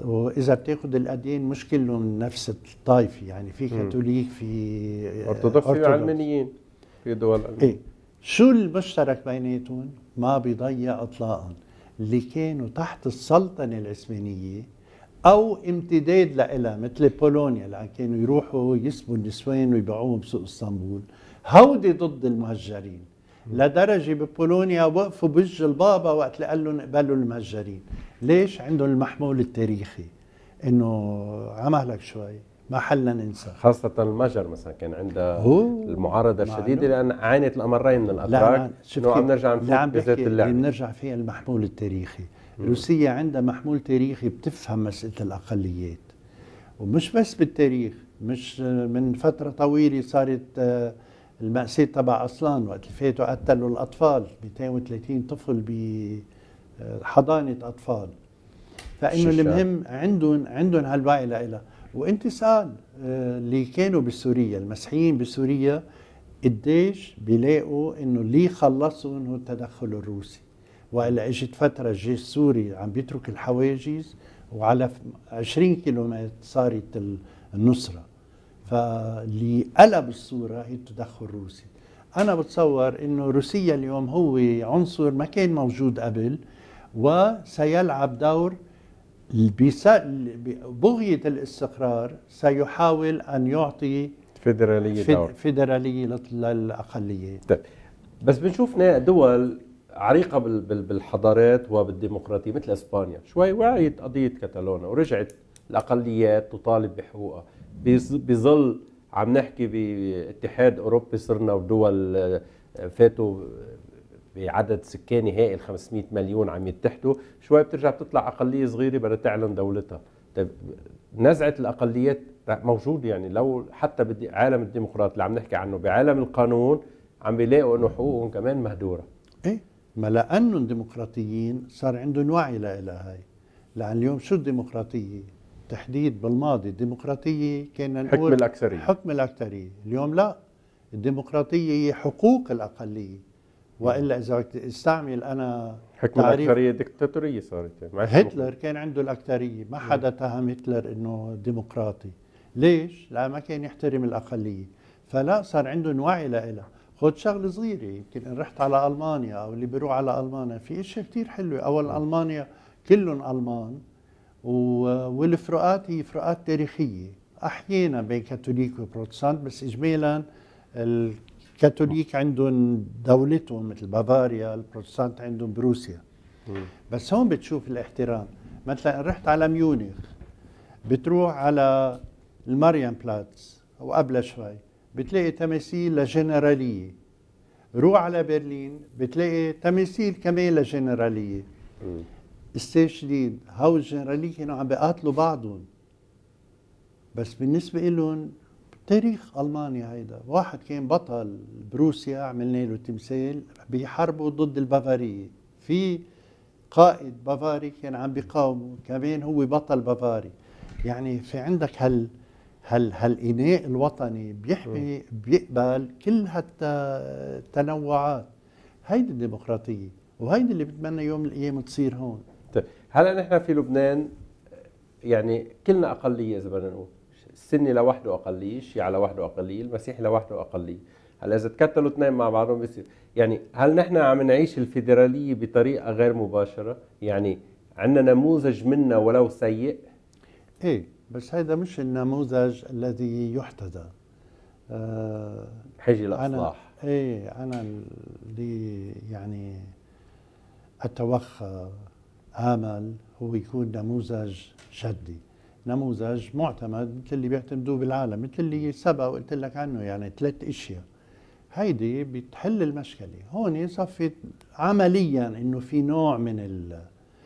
Speaker 2: واذا بتاخذ الاديان مش كلهم نفس الطائفه يعني في كاثوليك في ارثوذكس في علمانيين في دول ألمانيا. ايه شو المشترك بيناتهم؟ ما بيضيع اطلاقا اللي كانوا تحت السلطنه العثمانيه او امتداد لها مثل بولونيا اللي كانوا يروحوا يسبوا النسوان ويبيعوهم بسوق اسطنبول هودي ضد المهجرين لدرجه ببولونيا وقفوا بوج البابا وقت اللي قال لهم اقبلوا المهجرين ليش عندهم المحمول التاريخي انه عمهلك شوي ما حلنا ننسى خاصة المجر مثلا كان عندها المعارضة
Speaker 1: الشديدة لأن عانت الأمرين من الأتراك شنو عم نرجع نفوت عم نرجع
Speaker 2: بنرجع فيها المحمول التاريخي روسيا عندها محمول تاريخي بتفهم مسألة الأقليات ومش بس بالتاريخ مش من فترة طويلة صارت آه، المأساة تبع أصلان وقت فاتوا قتلوا الأطفال 230 طفل ب حضانه اطفال فانه المهم عندهم عندهم هالوعي لها سال اللي كانوا بسوريا المسيحيين بسوريا قديش بيلاقوا انه اللي خلصهم هو التدخل الروسي والا اجت فتره الجيش السوري عم بيترك الحواجز وعلى 20 كيلومتر صارت النصره فاللي قلب الصوره هي التدخل الروسي انا بتصور انه روسيا اليوم هو عنصر ما كان موجود قبل وسيلعب دور بغية الاستقرار سيحاول أن يعطي
Speaker 1: فيدرالية دور.
Speaker 2: فيدرالية للأقلية
Speaker 1: طيب. بس بنشوف دول عريقة بالحضارات وبالديمقراطية مثل إسبانيا شوي وعيت قضية كتالونيا ورجعت الأقليات تطالب بحقوقها بظل عم نحكي باتحاد أوروبي صرنا ودول آه، فاتوا بعدد سكاني هائل 500 مليون عم يتحدوا شوي بترجع بتطلع اقليه صغيره بدها تعلن دولتها طيب نزعه الاقليات موجود يعني لو حتى بعالم الديمقراطيه اللي عم نحكي عنه بعالم
Speaker 2: القانون عم بيلاقوا انه حقوقهم كمان مهدوره ايه ما لانهم ديمقراطيين صار عندهم وعي لها هاي لان اليوم شو الديمقراطيه تحديد بالماضي الديمقراطيه كان نقول حكم الاكثريه حكم الاكثريه اليوم لا الديمقراطيه هي حقوق الاقليه والا اذا استعمل انا حكم الاكثريه
Speaker 1: دكتاتوريه صارت هتلر
Speaker 2: كان عنده الاكثريه ما حدا تهم هتلر انه ديمقراطي ليش؟ لا ما كان يحترم الاقليه فلا صار عندهم وعي لها خذ شغله صغيره يمكن ان رحت على المانيا او اللي بيروح على المانيا في اشياء كثير حلوه اول المانيا كلهم المان والفروقات هي فروقات تاريخيه احيانا بين كاثوليك وبروتستانت بس اجمالا الكاثوليك عندهم دولتهم مثل بافاريا البروتستانت عندهم بروسيا بس هون بتشوف الاحترام مثلا رحت على ميونخ بتروح على المريم بلاتس وقبلها شوي بتلاقي تماثيل لجنرالية روح على برلين بتلاقي تماثيل كمان لجنرالية استاذ شديد هاو الجنرالية كانوا عم بيقاتلوا بعضهم بس بالنسبة لهم تاريخ المانيا هيدا واحد كان بطل بروسيا عملنا له تمثال بحربه ضد البافاريه في قائد بافاري كان عم بيقاومه كمان هو بطل بافاري يعني في عندك هال هال هالاناء الوطني بيحمي بيقبل كل هالتنوعات هيدي الديمقراطيه وهيدي اللي بتمنى يوم من الايام تصير هون طيب هلا نحن في لبنان يعني كلنا اقليه
Speaker 1: اذا بدنا نقول السني لوحده اقليه الشيعة لوحده اقليه المسيحي لوحده اقليه هلا اذا تكتلوا اثنين مع بعضهم بيصير يعني هل نحن عم نعيش الفيدراليه بطريقه غير مباشره يعني عندنا نموذج منا ولو سيء
Speaker 2: ايه بس هذا مش النموذج الذي يحتذى آه حجي الاصلاح أنا ايه انا اللي يعني اتوخى امل هو يكون نموذج جدي نموذج معتمد مثل اللي بيعتمدوه بالعالم مثل اللي سبق وقلت لك عنه يعني ثلاث اشياء هيدي بتحل المشكله هون صفت عمليا انه في نوع من ال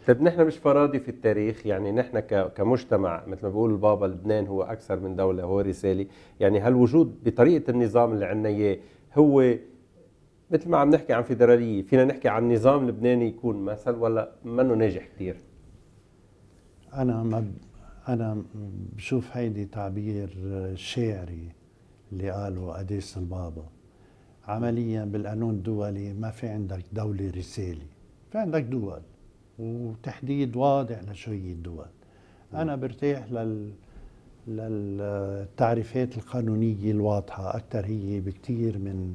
Speaker 1: طيب نحن مش فرادي في التاريخ يعني نحن كمجتمع مثل ما بيقول البابا لبنان هو اكثر من دوله هو رساله يعني هالوجود بطريقه النظام اللي عندنا اياه هو مثل ما عم نحكي عن فيدراليه فينا نحكي عن نظام لبناني يكون مثل ولا منه ناجح كثير
Speaker 2: انا ما أنا بشوف هيدي تعبير شعري اللي قاله أديس البابا عمليا بالقانون الدولي ما في عندك دولة رسالة في عندك دول وتحديد واضح لشو هي الدول أنا برتاح لل للتعريفات القانونية الواضحة أكثر هي بكثير من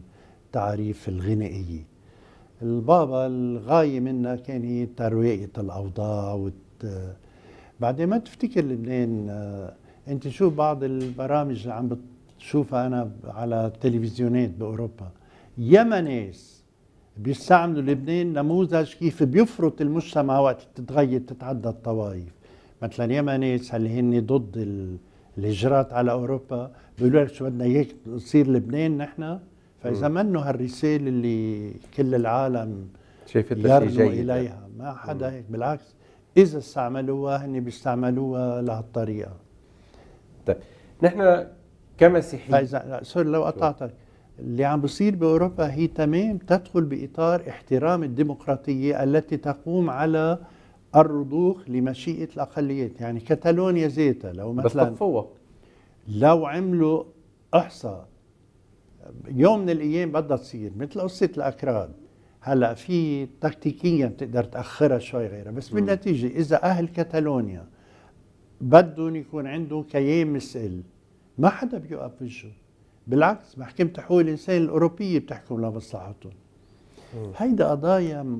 Speaker 2: تعريف الغنائية البابا الغاية منها كان هي ترويقة الأوضاع وت... بعدين ما تفتكر لبنان آه، انت شو بعض البرامج اللي عم بتشوفها انا على التلفزيونات باوروبا ياما ناس بيستعملوا لبنان نموذج كيف بيفرط المجتمع وقت تتغير تتعدى الطوائف مثلا ياما ناس اللي هن ضد الهجرات على اوروبا بيقولوا لك شو بدنا اياك تصير لبنان نحن فاذا منه هالرساله اللي كل العالم شايفتها شيء جيد اليها ما حدا هيك بالعكس اذا استعملوها هن بيستعملوها لهالطريقه طيب نحن كمسيحيين فاذا سوري لو قطعتك اللي عم بصير باوروبا هي تمام تدخل باطار احترام الديمقراطيه التي تقوم على الرضوخ لمشيئه الاقليات، يعني كتالونيا ذاتها لو مثلا بس تتفوق لو عملوا احصاء يوم من الايام بدها تصير مثل قصه الاكراد هلا في تكتيكيا بتقدر تاخرها شوي غيرها بس بالنتيجه اذا اهل كتالونيا بدهم يكون عندهم كيان مسئل ما حدا بيوقف وجهه بالعكس محكمة حقوق الإنسان الأوروبية بتحكم لمصلحتهم هيدا قضايا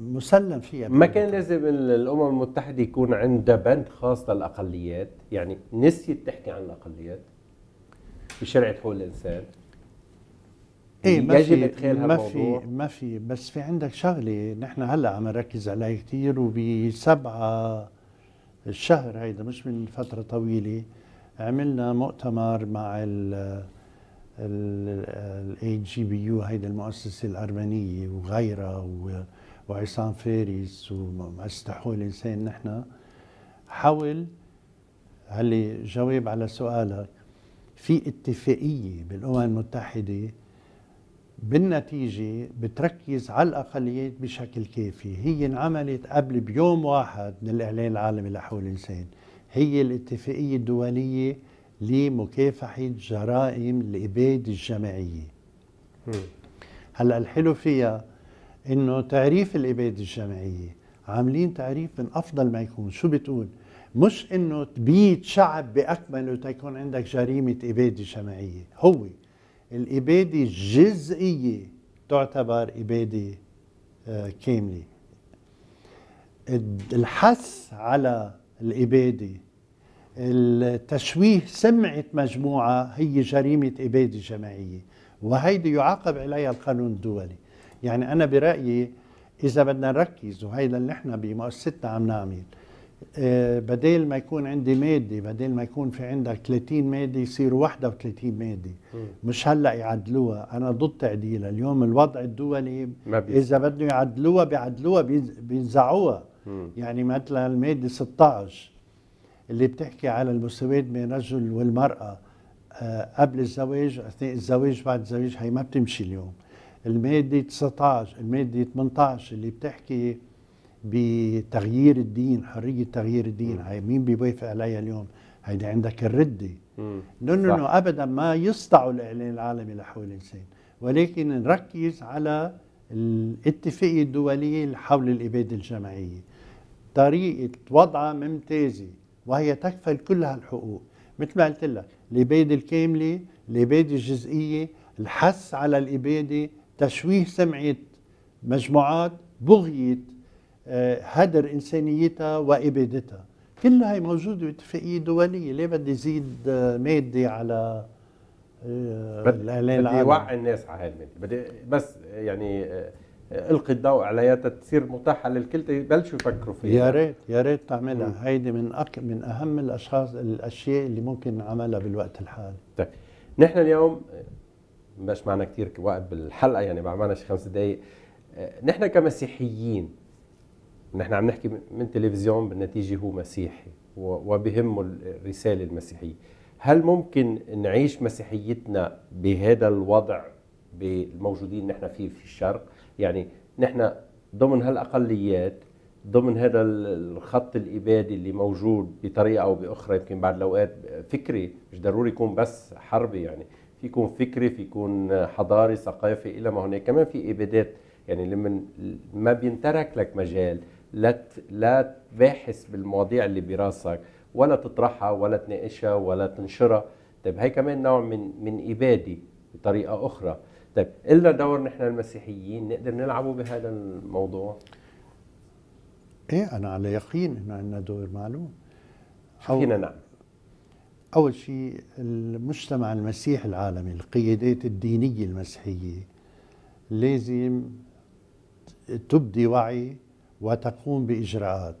Speaker 2: مسلم فيها ما
Speaker 1: كان لازم الأمم المتحدة يكون عندها بند خاص للأقليات يعني نسيت تحكي عن الأقليات بشرعة حقوق الإنسان
Speaker 2: ايه ما يجب ادخال ما في ما في بس في عندك شغله نحن هلا عم نركز عليها كثير وبسبعه الشهر هيدا مش من فتره طويله عملنا مؤتمر مع ال الاي جي بي يو هيدي المؤسسه الارمنيه وغيرها وعصام فارس ومؤسسه حقوق الانسان نحن حول هاللي جواب على سؤالك في اتفاقيه بالامم المتحده بالنتيجة بتركز على الأقليات بشكل كافي هي انعملت قبل بيوم واحد من الإعلان العالمي لحقوق الإنسان هي الاتفاقية الدولية لمكافحة جرائم الإبادة الجماعية هلا الحلو فيها انه تعريف الاباده الجماعيه عاملين تعريف من افضل ما يكون شو بتقول مش انه تبيد شعب باكمله تيكون عندك جريمه اباده جماعيه هو الإبادة الجزئية تعتبر إبادة آه، كاملة الحث على الإبادة التشويه سمعة مجموعة هي جريمة إبادة جماعية وهيدي يعاقب عليها القانون الدولي يعني أنا برأيي إذا بدنا نركز وهيدا اللي نحن بمؤسستنا عم نعمل آه، بدل ما يكون عندي مادة بدل ما يكون في عندك 30 مادة يصير 31 مادة مش هلا يعدلوها أنا ضد تعديلها اليوم الوضع الدولي إذا بدهم يعدلوها بيعدلوها بينزعوها يعني مثلا المادة 16 اللي بتحكي على المساواة بين الرجل والمرأة آه، قبل الزواج أثناء الزواج بعد الزواج هي ما بتمشي اليوم المادة 19 المادة 18 اللي بتحكي بتغيير الدين حريه تغيير الدين هاي مين بيوافق عليها اليوم هيدي عندك الرده لانه انه ابدا ما يسطعوا الاعلان العالمي لحقوق الانسان ولكن نركز على الاتفاقيه الدوليه حول الاباده الجماعيه طريقه وضعها ممتازه وهي تكفل كل هالحقوق مثل ما قلت لك الاباده الكامله الاباده الجزئيه الحث على الاباده تشويه سمعه مجموعات بغيه هدر انسانيتها وابادتها كلها هي موجوده باتفاقيه دوليه ليه بدي زيد ماده على الاعلان آه، بدي وعي
Speaker 1: الناس على هالماده بدي بس يعني آه، القي الضوء عليها تصير متاحه للكل يبلشوا يفكروا
Speaker 2: فيها يا ريت يا ريت تعملها هيدي من أك... من اهم الاشخاص الاشياء اللي ممكن نعملها بالوقت الحالي
Speaker 1: طيب نحن اليوم مش معنا كثير وقت بالحلقه يعني ما شي خمس دقائق آه، نحن كمسيحيين نحن عم نحكي من تلفزيون بالنتيجه هو مسيحي وبهمه الرساله المسيحيه هل ممكن نعيش مسيحيتنا بهذا الوضع بالموجودين نحن فيه في الشرق يعني نحن ضمن هالاقليات ضمن هذا الخط الابادي اللي موجود بطريقه او باخرى يمكن بعد الاوقات فكري مش ضروري يكون بس حربي يعني في يكون فكري في يكون حضاري ثقافي الى ما هناك كمان في ابادات يعني لما ما بينترك لك مجال لا لا تباحث بالمواضيع اللي براسك ولا تطرحها ولا تناقشها ولا تنشرها طيب هي كمان نوع من من اباده بطريقه اخرى طيب الا دور نحن المسيحيين نقدر نلعبه بهذا الموضوع
Speaker 2: ايه انا على يقين انه عندنا دور معلوم فينا نعم اول شيء المجتمع المسيحي العالمي القيادات الدينيه المسيحيه لازم تبدي وعي وتقوم باجراءات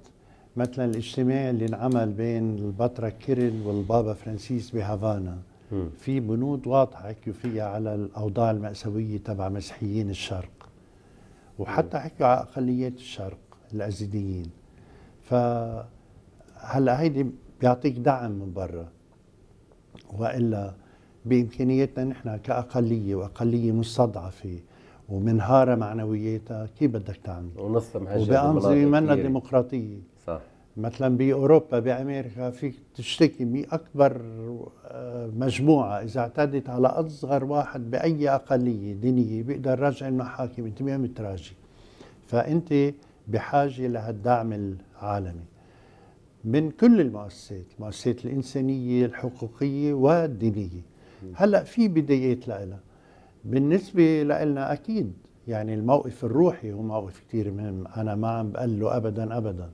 Speaker 2: مثلا الاجتماع اللي انعمل بين البطرة كيرل والبابا فرانسيس بهافانا في بنود واضحة حكيوا فيها على الأوضاع المأساوية تبع مسيحيين الشرق وحتى حكيوا على أقليات الشرق الأزيديين فهلا هيدي بيعطيك دعم من برا وإلا بإمكانياتنا نحن كأقلية وأقلية مستضعفة ومنهاره معنوياتها كيف بدك تعمل ونص مهجر وبانظمه منا ديمقراطيه صح مثلا باوروبا بامريكا فيك تشتكي من اكبر آه، مجموعه اذا اعتدت على اصغر واحد باي اقليه دينيه بيقدر راجع المحاكم أنت ما متراجي فانت بحاجه لهالدعم العالمي من كل المؤسسات المؤسسات الانسانيه الحقوقيه والدينيه هلا في بدايات لها بالنسبة لنا أكيد يعني الموقف الروحي هو موقف كتير مهم أنا ما عم بقول له أبدا أبدا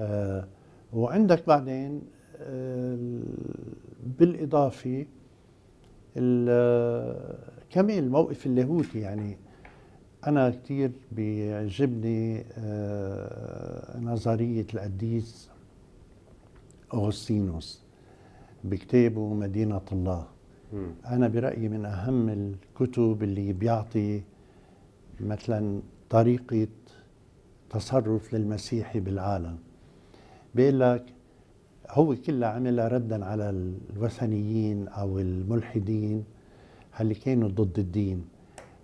Speaker 2: آه وعندك بعدين آه بالإضافة آه، كمان الموقف اللاهوتي يعني أنا كتير بيعجبني آه نظرية القديس أغسطينوس بكتابه مدينة الله أنا برأيي من أهم الكتب اللي بيعطي مثلا طريقة تصرف للمسيحي بالعالم بيقول لك هو كله عملها ردا على الوثنيين أو الملحدين اللي كانوا ضد الدين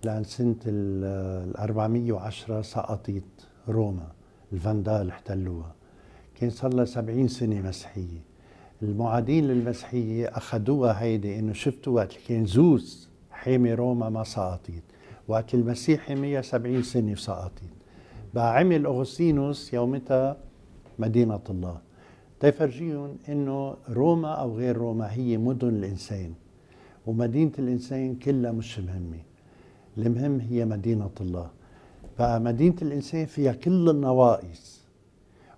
Speaker 2: لأن سنة ال 410 سقطت روما الفاندال احتلوها كان صار لها 70 سنة مسيحية المعادين للمسيحيه اخذوها هيدي انه شفتوا وقت كان زوز حامي روما ما سقطت وقت المسيح حميها 70 سنه سقطت بقى عمل اغسطينوس يومتها مدينه الله تفرجيهم انه روما او غير روما هي مدن الانسان ومدينه الانسان كلها مش مهمه المهم هي مدينه الله فمدينه الانسان فيها كل النواقص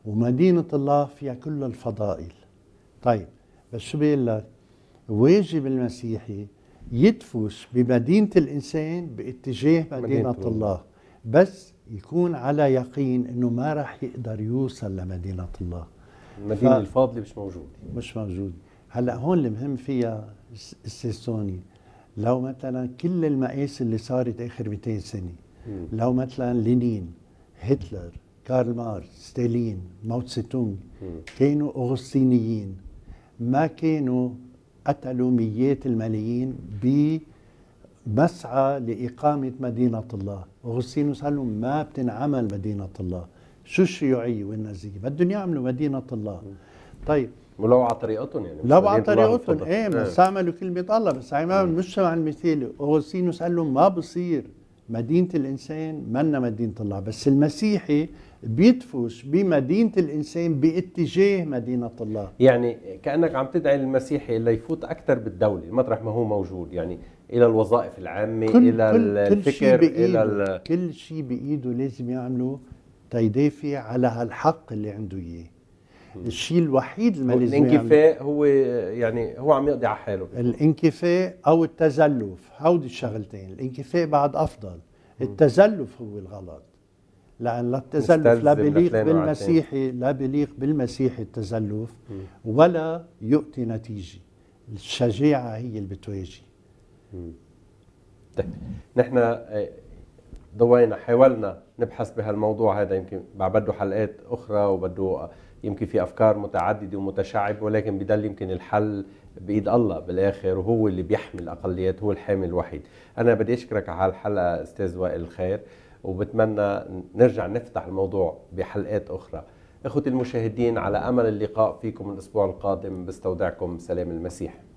Speaker 2: ومدينه الله فيها كل الفضائل طيب بس شو بيقول لك واجب المسيحي يدفش بمدينة الإنسان باتجاه مدينة, مدينة الله. الله بس يكون على يقين أنه ما راح يقدر يوصل لمدينة الله المدينة ف... الفاضلة مش موجودة مش موجودة هلا هون المهم فيها السيستوني لو مثلا كل المقاس اللي صارت اخر 200 سنه مم. لو مثلا لينين هتلر كارل مارس ستالين ماو تسيتونغ كانوا اغسطينيين ما كانوا قتلوا ميات الملايين بمسعى لإقامة مدينة الله أغسطينوس قال لهم ما بتنعمل مدينة الله شو الشيوعية والنازية بدهم يعملوا مدينة الله طيب ولو على
Speaker 1: طريقتهم يعني لو على طريقتهم ايه بس
Speaker 2: إيه. عملوا كلمة الله بس عملوا إيه. مش مع المثالي أغسطينوس قال لهم ما بصير مدينة الإنسان منا مدينة الله بس المسيحي بيدفش بمدينة الإنسان باتجاه مدينة الله يعني كأنك عم تدعي
Speaker 1: المسيحي ليفوت أكثر بالدولة مطرح ما هو موجود يعني إلى الوظائف العامة كل إلى كل الفكر كل إلى
Speaker 2: كل شيء بإيده لازم يعمله تيدافع على هالحق اللي عنده إياه الشيء الوحيد اللي ما لازم الانكفاء
Speaker 1: هو يعني
Speaker 2: هو عم يقضي على حاله الانكفاء او التزلف هودي الشغلتين الانكفاء بعد افضل التزلف هو الغلط لأن لا التزلف لا بليق بالمسيحي لا بليق بالمسيحي التزلف ولا يؤتي نتيجة الشجاعة هي اللي بتواجه طيب
Speaker 1: نحن ضوينا آه، حاولنا نبحث بهالموضوع هذا يمكن بده حلقات أخرى وبده آه، يمكن في أفكار متعددة ومتشعبة ولكن بضل يمكن الحل بايد الله بالاخر وهو اللي بيحمي الاقليات هو الحامي الوحيد انا بدي اشكرك على الحلقه استاذ وائل الخير وبتمنى نرجع نفتح الموضوع بحلقات أخرى إخوتي المشاهدين على أمل اللقاء فيكم الأسبوع القادم بستودعكم سلام المسيح